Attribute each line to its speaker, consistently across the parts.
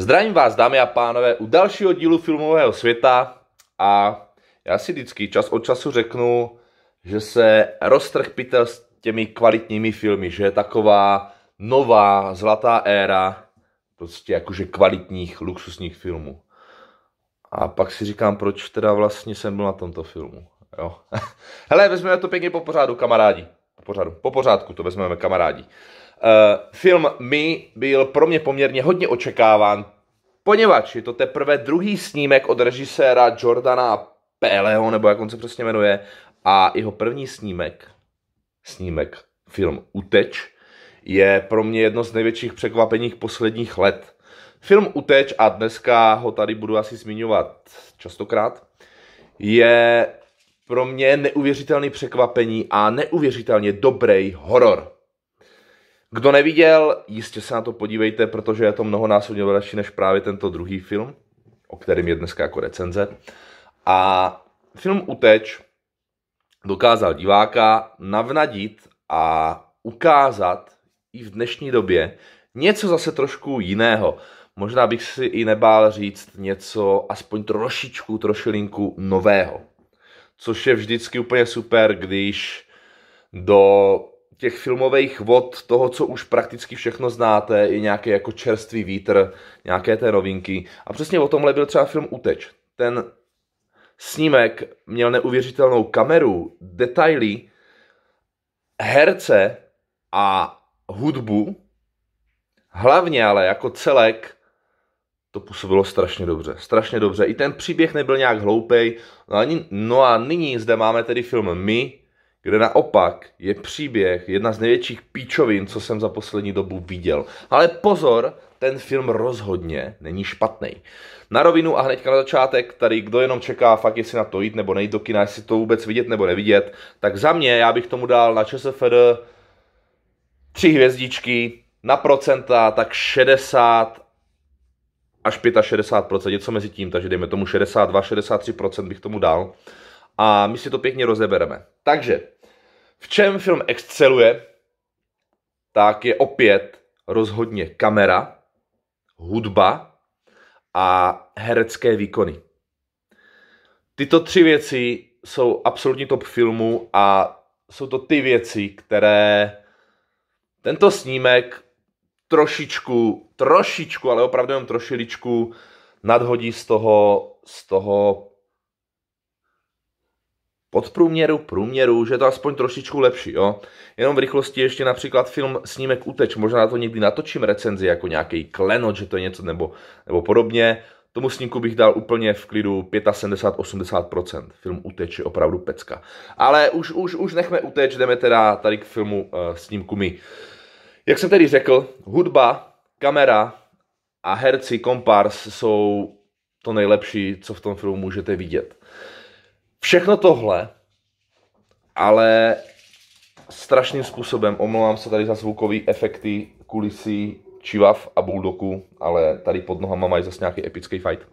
Speaker 1: Zdravím vás, dámy a pánové, u dalšího dílu filmového světa a já si vždycky čas od času řeknu, že se roztrh pitel s těmi kvalitními filmy, že je taková nová zlatá éra prostě jakože kvalitních luxusních filmů. A pak si říkám, proč teda vlastně jsem byl na tomto filmu. Jo. Hele, vezmeme to pěkně po pořádu, kamarádi. Po pořádu, po pořádku to vezmeme, kamarádi. Eh, film My byl pro mě poměrně hodně očekáván, poněvadž je to teprve druhý snímek od režiséra Jordana Peleho, nebo jak on se přesně jmenuje, a jeho první snímek, snímek, film Uteč, je pro mě jedno z největších překvapení posledních let. Film Uteč, a dneska ho tady budu asi zmiňovat častokrát, je pro mě neuvěřitelný překvapení a neuvěřitelně dobrý horor. Kdo neviděl, jistě se na to podívejte, protože je to mnohonásobně lepší než právě tento druhý film, o kterém je dneska jako recenze. A film Uteč dokázal diváka navnadit a ukázat i v dnešní době něco zase trošku jiného. Možná bych si i nebál říct něco aspoň trošičku, trošilinku nového. Což je vždycky úplně super, když do těch filmových vod, toho, co už prakticky všechno znáte, i nějaký jako čerstvý vítr, nějaké té novinky. A přesně o tomhle byl třeba film Uteč. Ten snímek měl neuvěřitelnou kameru, detaily, herce a hudbu, hlavně ale jako celek to působilo strašně dobře. Strašně dobře. I ten příběh nebyl nějak hloupej. No, a no nyní zde máme tedy film My, kde naopak je příběh jedna z největších píčovin, co jsem za poslední dobu viděl. Ale pozor, ten film rozhodně není špatný. Na rovinu a hnedka na začátek, tady kdo jenom čeká fakt, jestli na to jít nebo nejít do kina, jestli to vůbec vidět nebo nevidět, tak za mě já bych tomu dal na ČSFD tři hvězdičky, na procenta tak 60 až 65%, něco mezi tím, takže dejme tomu 62-63% bych tomu dal a my si to pěkně rozebereme. Takže, v čem film exceluje, tak je opět rozhodně kamera, hudba a herecké výkony. Tyto tři věci jsou absolutní top filmu a jsou to ty věci, které tento snímek trošičku, trošičku, ale opravdu jenom trošiličku nadhodí z toho, z toho podprůměru, průměru, že je to aspoň trošičku lepší, jo. Jenom v rychlosti ještě například film Snímek uteč, možná to někdy natočím recenzi jako nějaký klenot, že to je něco nebo, nebo podobně. Tomu snímku bych dal úplně v klidu 75-80%. Film Uteč je opravdu pecka. Ale už, už, už nechme uteč, jdeme teda tady k filmu uh, snímku my. Jak jsem tedy řekl, hudba, kamera a herci, kompars jsou to nejlepší, co v tom filmu můžete vidět. Uh, Všechno tohle, ale strašným způsobem, omlouvám se tady za zvukové efekty, kulisy, čivav a buldoku, ale tady pod nohama mají zase nějaký epický fight.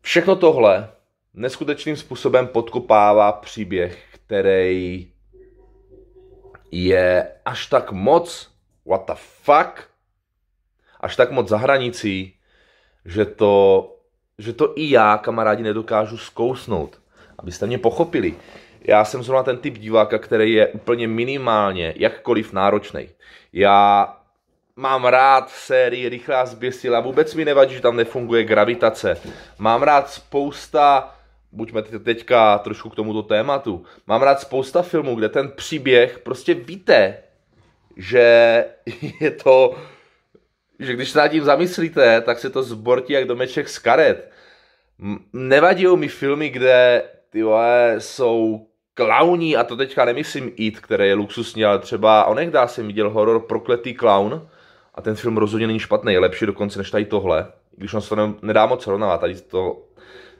Speaker 1: Všechno tohle neskutečným způsobem podkopává příběh, který je až tak moc what the fuck, až tak moc za hranicí, že to, že to i já, kamarádi, nedokážu zkousnout abyste mě pochopili. Já jsem zrovna ten typ diváka, který je úplně minimálně jakkoliv náročný. Já mám rád sérii Rychlá zběsila, vůbec mi nevadí, že tam nefunguje gravitace. Mám rád spousta, buďme teďka trošku k tomuto tématu, mám rád spousta filmů, kde ten příběh prostě víte, že je to, že když se nad tím zamyslíte, tak se to zbortí jak domeček z karet. Nevadí mi filmy, kde ty vole, jsou klauní, a to teďka nemyslím It, které je luxusní, ale třeba onekdá jsem viděl horor Prokletý klaun a ten film rozhodně není špatný, je lepší dokonce než tady tohle, když on se to nedá moc rovnávat, tady to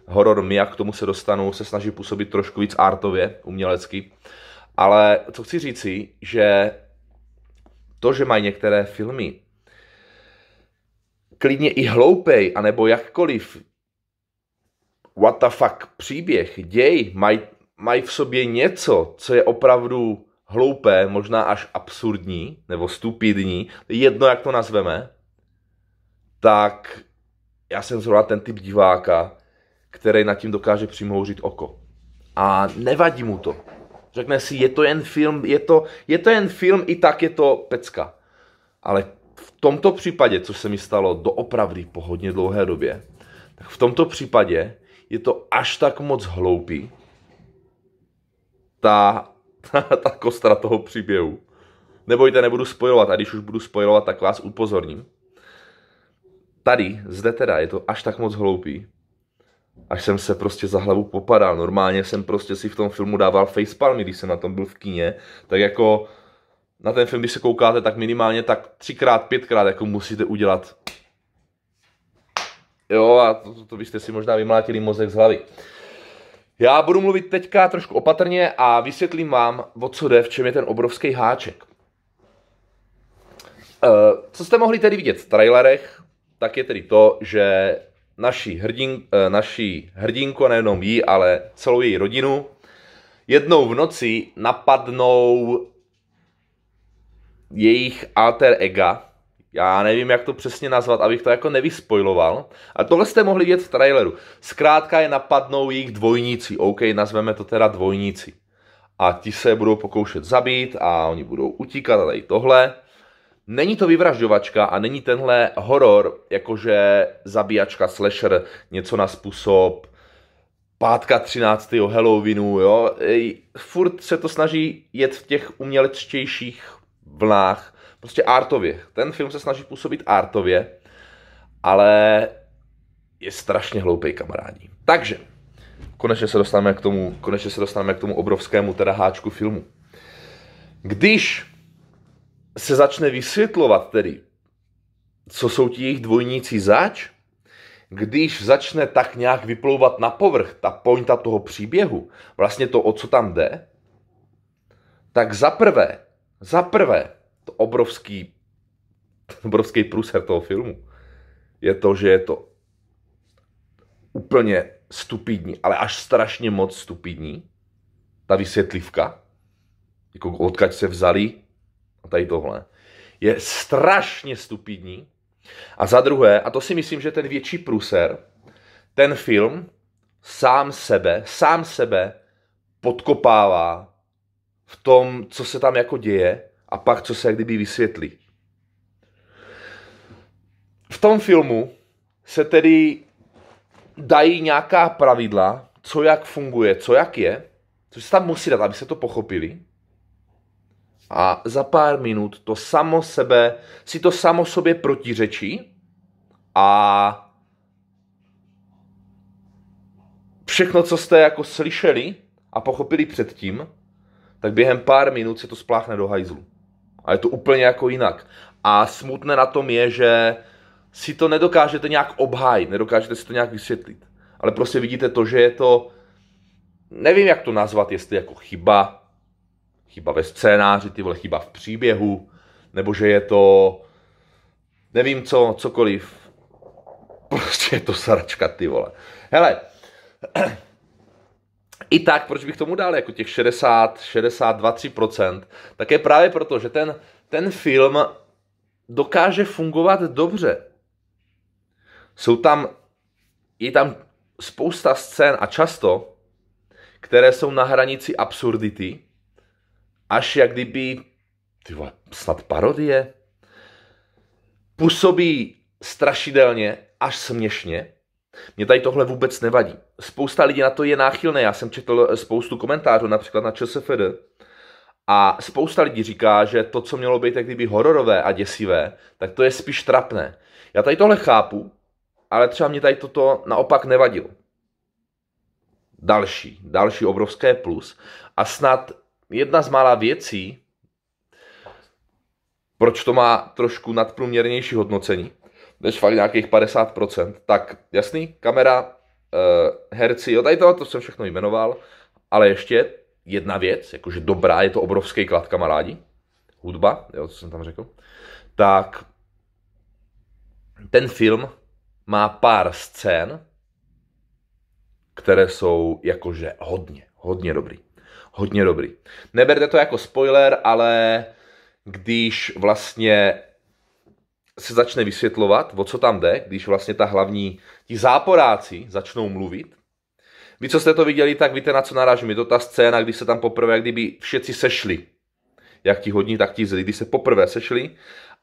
Speaker 1: horor mi, jak k tomu se dostanu, se snaží působit trošku víc artově, umělecky, ale co chci říci, že to, že mají některé filmy klidně i hloupej, anebo jakkoliv what the fuck příběh, děj, mají maj v sobě něco, co je opravdu hloupé, možná až absurdní, nebo stupidní, jedno jak to nazveme, tak já jsem zrovna ten typ diváka, který nad tím dokáže přimouřit oko. A nevadí mu to. Řekne si, je to jen film, je to, je to jen film, i tak je to pecka. Ale v tomto případě, co se mi stalo doopravdy po hodně dlouhé době, tak v tomto případě je to až tak moc hloupý, ta, ta, ta kostra toho příběhu. Nebojte, nebudu spojovat a když už budu spojovat, tak vás upozorním. Tady, zde teda, je to až tak moc hloupý, až jsem se prostě za hlavu popadal. Normálně jsem prostě si v tom filmu dával facepalmy, když jsem na tom byl v kíně, tak jako na ten film, když se koukáte, tak minimálně tak třikrát, pětkrát jako musíte udělat Jo, a to, to, to byste si možná vymlátili mozek z hlavy. Já budu mluvit teďka trošku opatrně a vysvětlím vám, o co jde, v čem je ten obrovský háček. E, co jste mohli tedy vidět v trailerech, tak je tedy to, že naší, hrdin, e, eh, naší hrdinko, nejenom jí, ale celou její rodinu, jednou v noci napadnou jejich alter ega, já nevím, jak to přesně nazvat, abych to jako nevyspojloval. A tohle jste mohli vidět v traileru. Zkrátka je napadnou jejich dvojníci. OK, nazveme to teda dvojníci. A ti se budou pokoušet zabít a oni budou utíkat a tady tohle. Není to vyvražďovačka a není tenhle horor, jakože zabíjačka slasher, něco na způsob pátka 13. Halloweenu, jo. Furt se to snaží jet v těch umělečtějších vlnách, prostě artově. Ten film se snaží působit artově, ale je strašně hloupý kamarádi. Takže, konečně se dostaneme k tomu, konečně se dostaneme k tomu obrovskému teda háčku filmu. Když se začne vysvětlovat tedy, co jsou ti jejich dvojníci zač, když začne tak nějak vyplouvat na povrch ta pointa toho příběhu, vlastně to, o co tam jde, tak za prvé, za prvé, to obrovský, obrovský průser toho filmu je to, že je to úplně stupidní, ale až strašně moc stupidní, ta vysvětlivka, jako odkaď se vzali a tady tohle, je strašně stupidní. A za druhé, a to si myslím, že ten větší pruser, ten film sám sebe, sám sebe podkopává v tom, co se tam jako děje a pak, co se jak kdyby vysvětlí. V tom filmu se tedy dají nějaká pravidla, co jak funguje, co jak je, což se tam musí dát, aby se to pochopili. A za pár minut to samo sebe, si to samo sobě protiřečí a všechno, co jste jako slyšeli a pochopili předtím, tak během pár minut se to spláchne do hajzlu. A je to úplně jako jinak. A smutné na tom je, že si to nedokážete nějak obhájit, nedokážete si to nějak vysvětlit. Ale prostě vidíte to, že je to, nevím jak to nazvat, jestli jako chyba, chyba ve scénáři, ty vole, chyba v příběhu, nebo že je to, nevím co, cokoliv. Prostě je to saračka, ty vole. Hele, i tak, proč bych tomu dal jako těch 60, 62, 3%, tak je právě proto, že ten, ten film dokáže fungovat dobře. Jsou tam, je tam spousta scén a často, které jsou na hranici absurdity, až jak kdyby, ty vole, snad parodie, působí strašidelně, až směšně, mě tady tohle vůbec nevadí. Spousta lidí na to je náchylné. Já jsem četl eh, spoustu komentářů, například na ČSFD, a spousta lidí říká, že to, co mělo být jak kdyby hororové a děsivé, tak to je spíš trapné. Já tady tohle chápu, ale třeba mě tady toto naopak nevadilo. Další, další obrovské plus. A snad jedna z mála věcí, proč to má trošku nadprůměrnější hodnocení, než fakt nějakých 50%, tak jasný, kamera, eh, herci, jo, tady to, to jsem všechno jmenoval, ale ještě jedna věc, jakože dobrá, je to obrovský klad, kamarádi, hudba, jo, co jsem tam řekl, tak ten film má pár scén, které jsou jakože hodně, hodně dobrý. Hodně dobrý. Neberte to jako spoiler, ale když vlastně se začne vysvětlovat, o co tam jde, když vlastně ta hlavní, ti záporáci začnou mluvit. Vy, co jste to viděli, tak víte, na co narážím. Je to ta scéna, když se tam poprvé, jak kdyby všichni sešli. Jak ti hodní, tak ti zlí. Když se poprvé sešli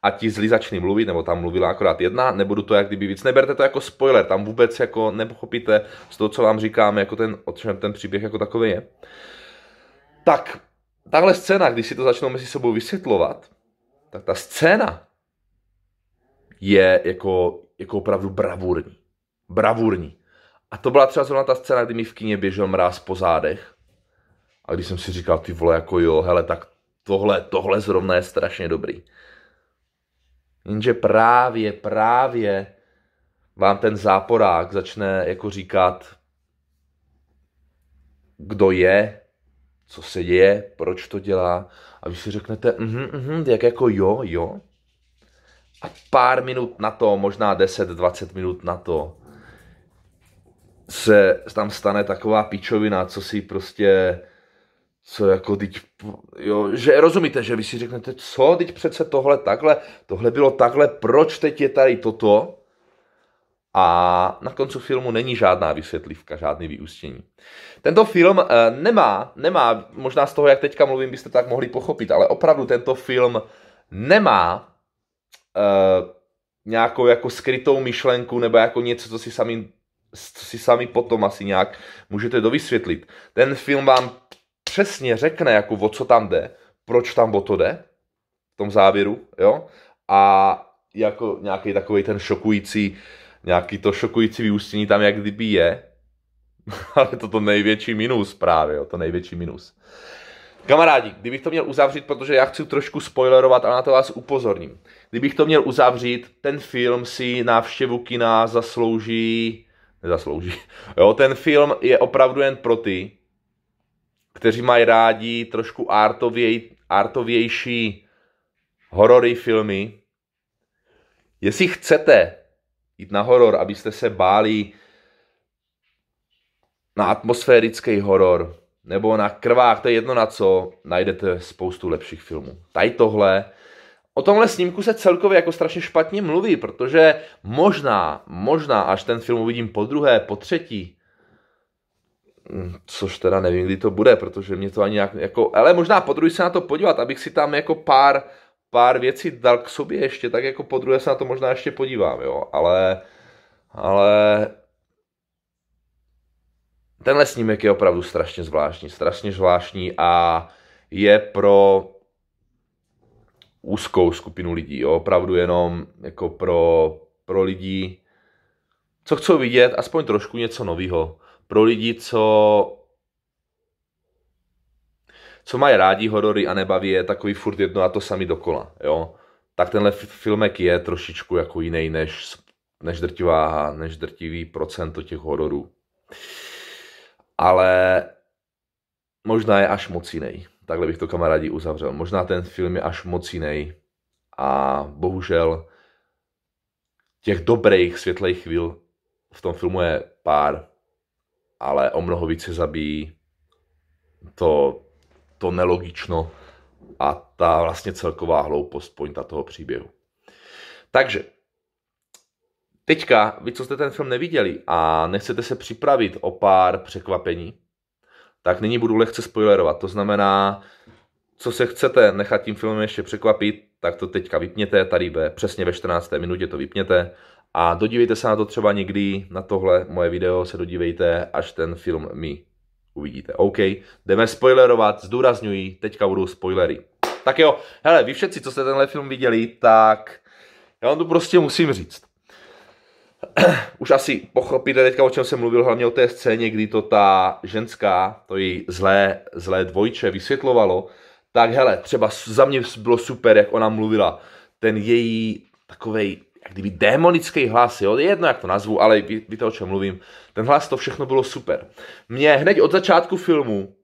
Speaker 1: a ti zlí začali mluvit, nebo tam mluvila akorát jedna, nebudu to jak kdyby víc. Neberte to jako spoiler, tam vůbec jako nepochopíte z toho, co vám říkáme, jako ten, o čem ten příběh jako takový je. Tak, tahle scéna, když si to začnou mezi sebou vysvětlovat, tak ta scéna, je jako, jako opravdu bravurní. Bravurní. A to byla třeba zrovna ta scéna, kdy mi v kině běžel mráz po zádech. A když jsem si říkal, ty vole, jako jo, hele, tak tohle, tohle zrovna je strašně dobrý. Jenže právě, právě vám ten záporák začne jako říkat, kdo je, co se děje, proč to dělá. A vy si řeknete, mhm, mhm, jak jako jo, jo a pár minut na to, možná 10-20 minut na to, se tam stane taková pičovina, co si prostě, co jako teď, jo, že rozumíte, že vy si řeknete, co, teď přece tohle takhle, tohle bylo takhle, proč teď je tady toto? A na koncu filmu není žádná vysvětlivka, žádný vyústění. Tento film eh, nemá, nemá, možná z toho, jak teďka mluvím, byste tak mohli pochopit, ale opravdu tento film nemá uh, nějakou jako skrytou myšlenku nebo jako něco, co si sami, co si sami potom asi nějak můžete dovysvětlit. Ten film vám přesně řekne, jako o co tam jde, proč tam o to jde, v tom závěru, jo, a jako nějaký takový ten šokující, nějaký to šokující vyústění tam jak kdyby je, ale to to největší minus právě, jo, to největší minus. Kamarádi, kdybych to měl uzavřít, protože já chci trošku spoilerovat a na to vás upozorním. Kdybych to měl uzavřít, ten film si návštěvu kina zaslouží... Nezaslouží. Jo, ten film je opravdu jen pro ty, kteří mají rádi trošku artověj, artovější horory filmy. Jestli chcete jít na horor, abyste se báli na atmosférický horor, nebo na krvách, to je jedno na co, najdete spoustu lepších filmů. Tady tohle, O tomhle snímku se celkově jako strašně špatně mluví, protože možná, možná, až ten film uvidím po druhé, po třetí, hm, což teda nevím, kdy to bude, protože mě to ani nějak, jako, ale možná po druhé se na to podívat, abych si tam jako pár, pár věcí dal k sobě ještě, tak jako po druhé se na to možná ještě podívám, jo, ale, ale tenhle snímek je opravdu strašně zvláštní, strašně zvláštní a je pro úzkou skupinu lidí, jo? opravdu jenom jako pro, pro lidi, co chcou vidět, aspoň trošku něco nového. Pro lidi, co co mají rádi horory a nebaví je takový furt jedno a to sami dokola, jo. Tak tenhle filmek je trošičku jako jiný než, než, drtivá, než drtivý procento těch hororů ale možná je až moc jiný. Takhle bych to kamarádi uzavřel. Možná ten film je až moc jiný a bohužel těch dobrých světlých chvíl v tom filmu je pár, ale o mnoho více zabíjí to, to nelogično a ta vlastně celková hloupost pointa toho příběhu. Takže Teďka, vy co jste ten film neviděli a nechcete se připravit o pár překvapení, tak nyní budu lehce spoilerovat. To znamená, co se chcete nechat tím filmem ještě překvapit, tak to teďka vypněte, tady ve, přesně ve 14. minutě to vypněte a dodívejte se na to třeba někdy, na tohle moje video se dodívejte, až ten film mi uvidíte. OK, jdeme spoilerovat, zdůrazňuji, teďka budou spoilery. Tak jo, hele, vy všetci, co jste tenhle film viděli, tak já vám to prostě musím říct. už asi pochopíte teďka, o čem jsem mluvil, hlavně o té scéně, kdy to ta ženská, to její zlé, zlé dvojče vysvětlovalo, tak hele, třeba za mě bylo super, jak ona mluvila, ten její takovej, jak kdyby démonický hlas, jo, jedno jak to nazvu, ale ví, víte o čem mluvím, ten hlas, to všechno bylo super. Mě hned od začátku filmu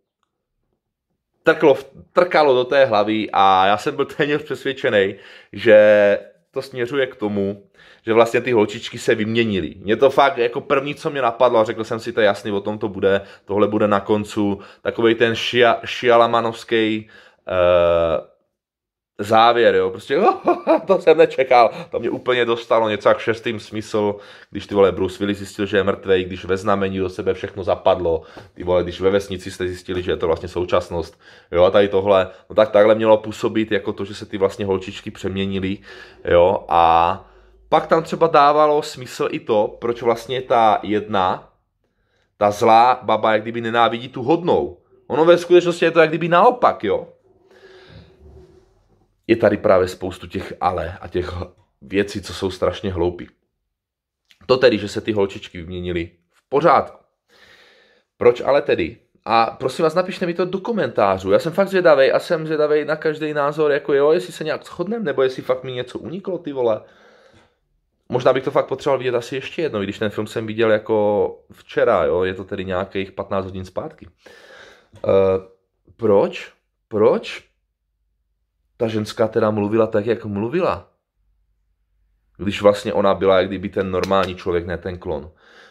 Speaker 1: trklo, trkalo do té hlavy a já jsem byl téměř přesvědčený, že to směřuje k tomu, že vlastně ty holčičky se vyměnily. Mě to fakt jako první, co mě napadlo, a řekl jsem si, to je jasný, o tom to bude, tohle bude na koncu, takový ten šia, šialamanovský uh, eh, závěr, jo, prostě oh, to jsem nečekal, to mě úplně dostalo něco jak šestým smysl, když ty vole Bruce Willis zjistil, že je mrtvej, když ve znamení do sebe všechno zapadlo, ty vole, když ve vesnici jste zjistili, že je to vlastně současnost, jo, a tady tohle, no tak takhle mělo působit jako to, že se ty vlastně holčičky přeměnily, jo, a pak tam třeba dávalo smysl i to, proč vlastně ta jedna, ta zlá baba, jak kdyby nenávidí tu hodnou. Ono ve skutečnosti je to jak kdyby naopak, jo je tady právě spoustu těch ale a těch věcí, co jsou strašně hloupí. To tedy, že se ty holčičky vyměnily v pořádku. Proč ale tedy? A prosím vás, napište mi to do komentářů. Já jsem fakt zvědavý a jsem zvědavý na každý názor, jako jo, jestli se nějak shodneme, nebo jestli fakt mi něco uniklo, ty vole. Možná bych to fakt potřeboval vidět asi ještě jednou, když ten film jsem viděl jako včera, jo, je to tedy nějakých 15 hodin zpátky. Uh, proč? Proč ta ženská teda mluvila tak, jak mluvila. Když vlastně ona byla, jak kdyby ten normální člověk, ne ten klon.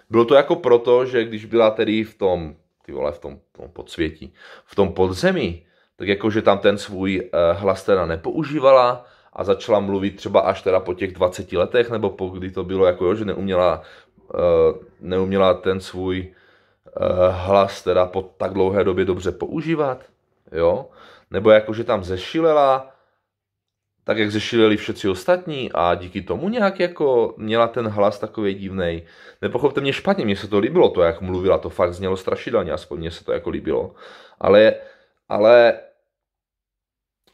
Speaker 1: Bylo to jako proto, že když byla tedy v tom, ty vole, v tom, tom podsvětí, v tom podzemí, tak jakože tam ten svůj eh, hlas teda nepoužívala a začala mluvit třeba až teda po těch 20 letech, nebo po kdy to bylo, jako jo, že neuměla, eh, neuměla ten svůj eh, hlas teda po tak dlouhé době dobře používat, jo, nebo jakože tam zešilela tak jak řešili všetci ostatní a díky tomu nějak jako měla ten hlas takový divný. Nepochopte mě špatně, mně se to líbilo, to jak mluvila, to fakt znělo strašidelně, aspoň mně se to jako líbilo. Ale, ale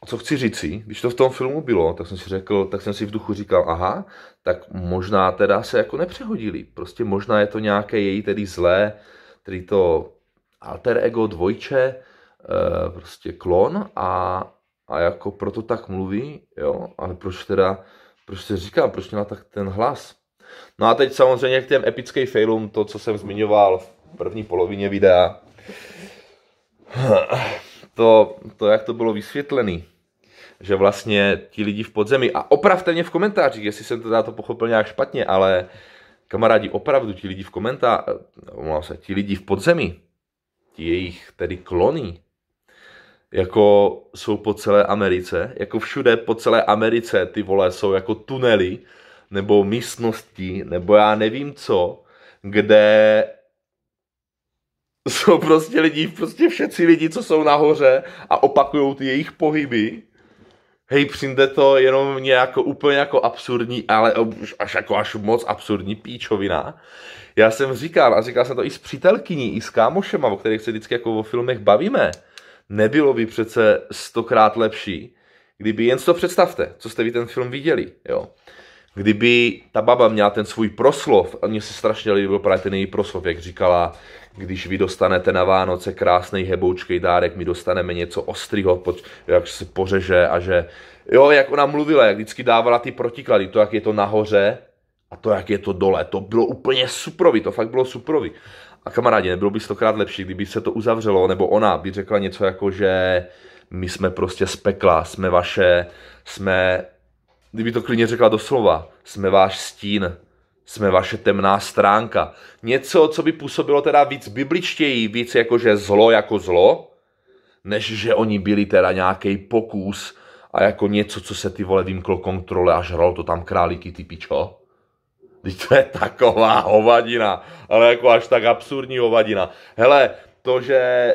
Speaker 1: co chci říci, když to v tom filmu bylo, tak jsem si řekl, tak jsem si v duchu říkal, aha, tak možná teda se jako nepřehodili. Prostě možná je to nějaké její tedy zlé, tedy to alter ego dvojče, eh, prostě klon a a jako proto tak mluví, jo, ale proč teda, proč se říká, proč měla tak ten hlas. No a teď samozřejmě k těm epickým failům, to, co jsem zmiňoval v první polovině videa, to, to jak to bylo vysvětlené, že vlastně ti lidi v podzemí, a opravte mě v komentářích, jestli jsem teda to pochopil nějak špatně, ale kamarádi, opravdu ti lidi v komentářích, eh, se, ti lidi v podzemí, ti jejich tedy klony, jako jsou po celé Americe, jako všude po celé Americe ty vole jsou jako tunely, nebo místnosti, nebo já nevím co, kde jsou prostě lidi, prostě všetci lidi, co jsou nahoře a opakují ty jejich pohyby. Hej, přijde to jenom mě jako úplně jako absurdní, ale až jako až moc absurdní píčovina. Já jsem říkal, a říkal jsem to i s přítelkyní, i s kámošema, o kterých se vždycky jako o filmech bavíme, nebylo by přece stokrát lepší, kdyby, jen si to představte, co jste vy ten film viděli, jo. Kdyby ta baba měla ten svůj proslov, a mně se strašně líbil právě ten její proslov, jak říkala, když vy dostanete na Vánoce krásný heboučkej dárek, my dostaneme něco ostrýho, jak se pořeže a že, jo, jak ona mluvila, jak vždycky dávala ty protiklady, to, jak je to nahoře a to, jak je to dole, to bylo úplně suprový, to fakt bylo suprový. A kamarádi, nebylo by stokrát lepší, kdyby se to uzavřelo, nebo ona by řekla něco jako, že my jsme prostě z pekla, jsme vaše, jsme, kdyby to klidně řekla doslova, jsme váš stín, jsme vaše temná stránka. Něco, co by působilo teda víc bibličtěji, víc jakože zlo jako zlo, než že oni byli teda nějaký pokus a jako něco, co se ty vole vymklo kontrole a žralo to tam králíky ty pičo. Teď to je taková hovadina, ale jako až tak absurdní hovadina. Hele, to, že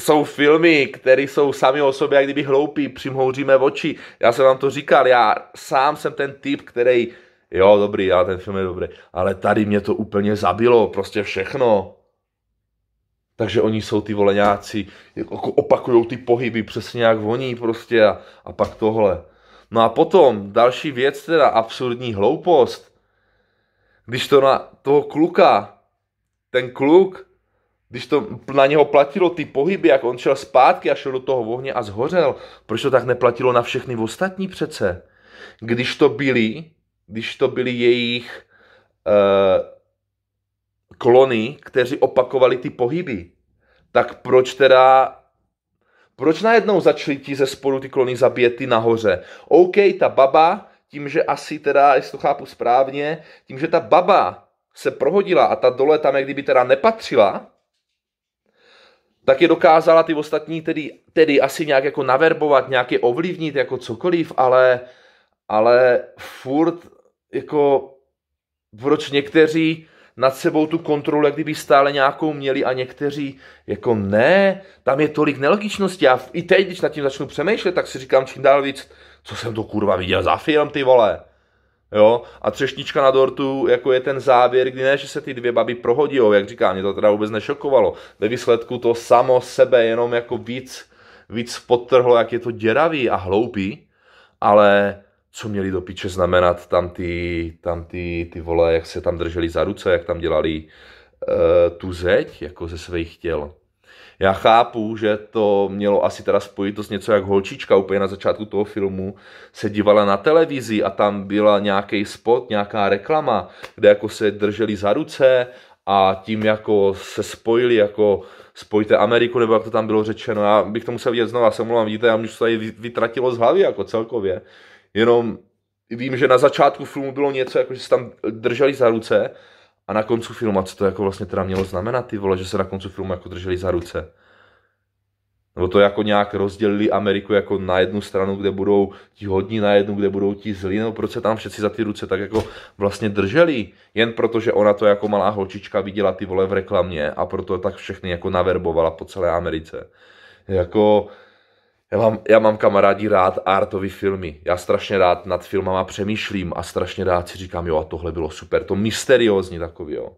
Speaker 1: jsou filmy, které jsou sami o sobě jak kdyby hloupí, přimhouříme oči. Já jsem vám to říkal, já sám jsem ten typ, který, jo dobrý, já ten film je dobrý, ale tady mě to úplně zabilo, prostě všechno. Takže oni jsou ty voleňáci, jako opakují ty pohyby, přesně jak voní prostě a, a pak tohle. No a potom další věc, teda absurdní hloupost. Když to na toho kluka, ten kluk, když to na něho platilo ty pohyby, jak on šel zpátky a šel do toho ohně a zhořel, proč to tak neplatilo na všechny ostatní přece? Když to byli, když to byli jejich uh, eh, klony, kteří opakovali ty pohyby, tak proč teda proč najednou začali ti ze spodu ty klony zabíjet ty nahoře? OK, ta baba, tím, že asi teda, jestli to chápu správně, tím, že ta baba se prohodila a ta dole tam, jak kdyby teda nepatřila, tak je dokázala ty ostatní tedy, tedy asi nějak jako naverbovat, nějak je ovlivnit, jako cokoliv, ale, ale furt jako proč někteří nad sebou tu kontrolu, jak kdyby stále nějakou měli a někteří jako ne, tam je tolik nelogičnosti. A i teď, když nad tím začnu přemýšlet, tak si říkám čím dál víc, co jsem to kurva viděl za film, ty vole. Jo? A třešnička na dortu, jako je ten závěr, kdy ne, že se ty dvě baby prohodí, jak říkám, mě to teda vůbec nešokovalo. Ve výsledku to samo sebe jenom jako víc, víc potrhlo, jak je to děravý a hloupý, ale co měli do piče znamenat tam ty, tam ty, ty vole, jak se tam drželi za ruce, jak tam dělali e, tu zeď jako ze svých těl. Já chápu, že to mělo asi teda spojitost něco jak holčička úplně na začátku toho filmu se dívala na televizi a tam byla nějaký spot, nějaká reklama, kde jako se drželi za ruce a tím jako se spojili jako spojte Ameriku, nebo jak to tam bylo řečeno. Já bych to musel vidět znovu, já se mluvám vidíte, já mi to tady vytratilo z hlavy jako celkově. Jenom vím, že na začátku filmu bylo něco, jako že se tam drželi za ruce a na koncu filmu, a co to jako vlastně teda mělo znamenat, ty vole, že se na koncu filmu jako drželi za ruce. Nebo to jako nějak rozdělili Ameriku jako na jednu stranu, kde budou ti hodní, na jednu, kde budou ti zlí, nebo proč se tam všetci za ty ruce tak jako vlastně drželi, jen protože ona to jako malá holčička viděla ty vole v reklamě a proto tak všechny jako naverbovala po celé Americe. Jako, já mám, já mám kamarádi rád artový filmy. Já strašně rád nad filmama přemýšlím a strašně rád si říkám, jo, a tohle bylo super, to mysteriózní takový, jo.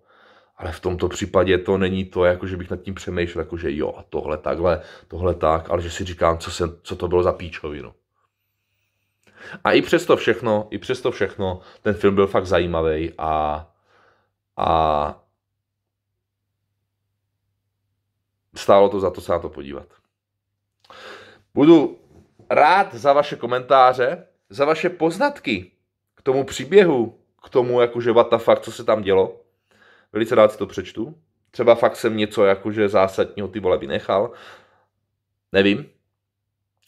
Speaker 1: Ale v tomto případě to není to, jako že bych nad tím přemýšlel, jako že jo, a tohle takhle, tohle tak, ale že si říkám, co, jsem, co to bylo za píčovinu. A i přesto všechno, i přesto všechno, ten film byl fakt zajímavý a, a stálo to za to se na to podívat. Budu rád za vaše komentáře, za vaše poznatky k tomu příběhu, k tomu jakože what the fuck, co se tam dělo. Velice rád si to přečtu. Třeba fakt jsem něco jakože zásadního ty vole vynechal. Nevím.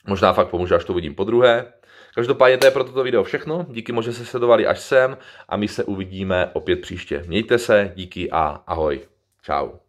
Speaker 1: Možná fakt pomůže, až to vidím po druhé. Každopádně to je pro toto video všechno. Díky moc, že jste sledovali až sem a my se uvidíme opět příště. Mějte se, díky a ahoj. Čau.